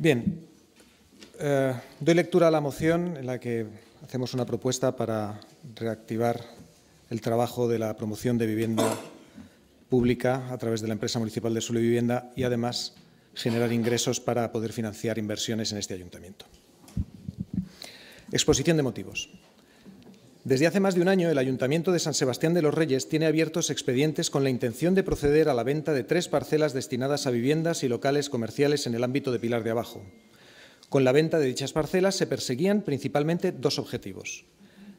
Bien, eh, doy lectura a la moción en la que hacemos una propuesta para reactivar el trabajo de la promoción de vivienda pública a través de la empresa municipal de suelo y vivienda y además generar ingresos para poder financiar inversiones en este ayuntamiento. Exposición de motivos. Desde hace más de un año, el Ayuntamiento de San Sebastián de los Reyes tiene abiertos expedientes con la intención de proceder a la venta de tres parcelas destinadas a viviendas y locales comerciales en el ámbito de Pilar de Abajo. Con la venta de dichas parcelas se perseguían principalmente dos objetivos.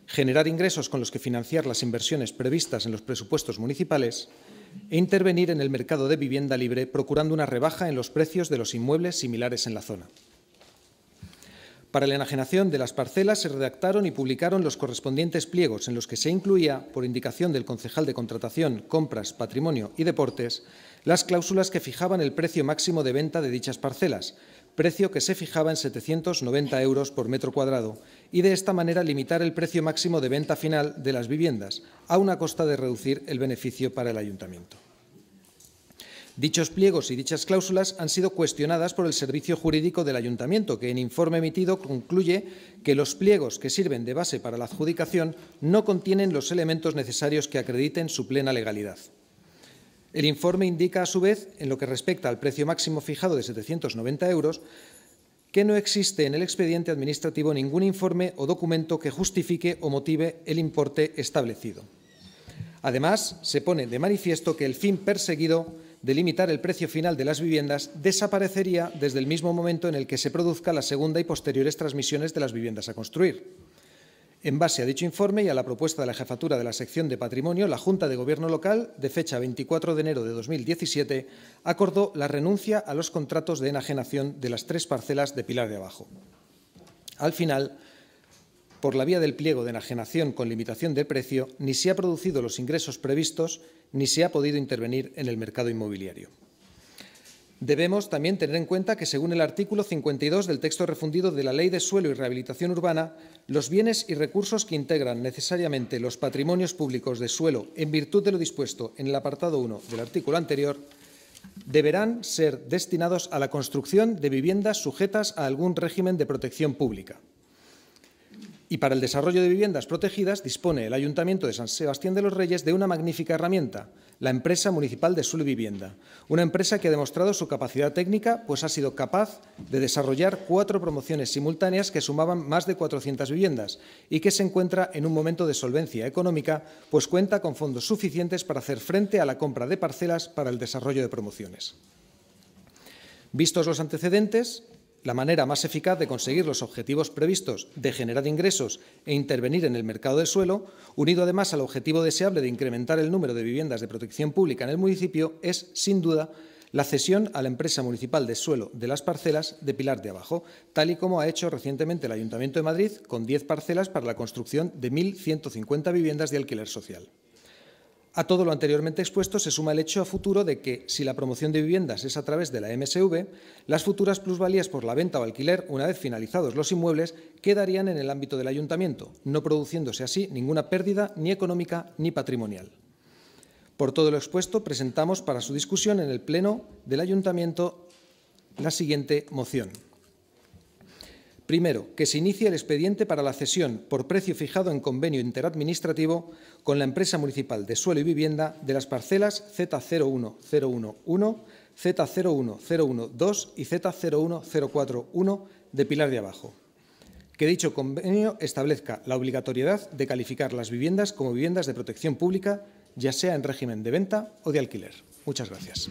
Generar ingresos con los que financiar las inversiones previstas en los presupuestos municipales e intervenir en el mercado de vivienda libre procurando una rebaja en los precios de los inmuebles similares en la zona. Para la enajenación de las parcelas se redactaron y publicaron los correspondientes pliegos en los que se incluía, por indicación del concejal de Contratación, Compras, Patrimonio y Deportes, las cláusulas que fijaban el precio máximo de venta de dichas parcelas, precio que se fijaba en 790 euros por metro cuadrado, y de esta manera limitar el precio máximo de venta final de las viviendas, a una costa de reducir el beneficio para el ayuntamiento. Dichos pliegos y dichas cláusulas han sido cuestionadas por el Servicio Jurídico del Ayuntamiento, que en informe emitido concluye que los pliegos que sirven de base para la adjudicación no contienen los elementos necesarios que acrediten su plena legalidad. El informe indica, a su vez, en lo que respecta al precio máximo fijado de 790 euros, que no existe en el expediente administrativo ningún informe o documento que justifique o motive el importe establecido. Además, se pone de manifiesto que el fin perseguido de limitar el precio final de las viviendas desaparecería desde el mismo momento en el que se produzca la segunda y posteriores transmisiones de las viviendas a construir. En base a dicho informe y a la propuesta de la jefatura de la sección de patrimonio, la Junta de Gobierno Local, de fecha 24 de enero de 2017, acordó la renuncia a los contratos de enajenación de las tres parcelas de Pilar de Abajo. Al final, por la vía del pliego de enajenación con limitación de precio, ni se ha producido los ingresos previstos, ni se ha podido intervenir en el mercado inmobiliario. Debemos también tener en cuenta que, según el artículo 52 del texto refundido de la Ley de Suelo y Rehabilitación Urbana, los bienes y recursos que integran necesariamente los patrimonios públicos de suelo, en virtud de lo dispuesto en el apartado 1 del artículo anterior, deberán ser destinados a la construcción de viviendas sujetas a algún régimen de protección pública. Y para el desarrollo de viviendas protegidas dispone el Ayuntamiento de San Sebastián de los Reyes de una magnífica herramienta, la empresa municipal de Sul Vivienda, una empresa que ha demostrado su capacidad técnica, pues ha sido capaz de desarrollar cuatro promociones simultáneas que sumaban más de 400 viviendas y que se encuentra en un momento de solvencia económica, pues cuenta con fondos suficientes para hacer frente a la compra de parcelas para el desarrollo de promociones. Vistos los antecedentes, la manera más eficaz de conseguir los objetivos previstos de generar ingresos e intervenir en el mercado del suelo, unido además al objetivo deseable de incrementar el número de viviendas de protección pública en el municipio, es, sin duda, la cesión a la empresa municipal de suelo de las parcelas de Pilar de Abajo, tal y como ha hecho recientemente el Ayuntamiento de Madrid con 10 parcelas para la construcción de 1.150 viviendas de alquiler social. A todo lo anteriormente expuesto se suma el hecho a futuro de que, si la promoción de viviendas es a través de la MSV, las futuras plusvalías por la venta o alquiler, una vez finalizados los inmuebles, quedarían en el ámbito del ayuntamiento, no produciéndose así ninguna pérdida ni económica ni patrimonial. Por todo lo expuesto, presentamos para su discusión en el Pleno del Ayuntamiento la siguiente moción. Primero, que se inicie el expediente para la cesión por precio fijado en convenio interadministrativo con la empresa municipal de suelo y vivienda de las parcelas Z01011, Z01012 y Z01041 de Pilar de Abajo. Que dicho convenio establezca la obligatoriedad de calificar las viviendas como viviendas de protección pública, ya sea en régimen de venta o de alquiler. Muchas gracias.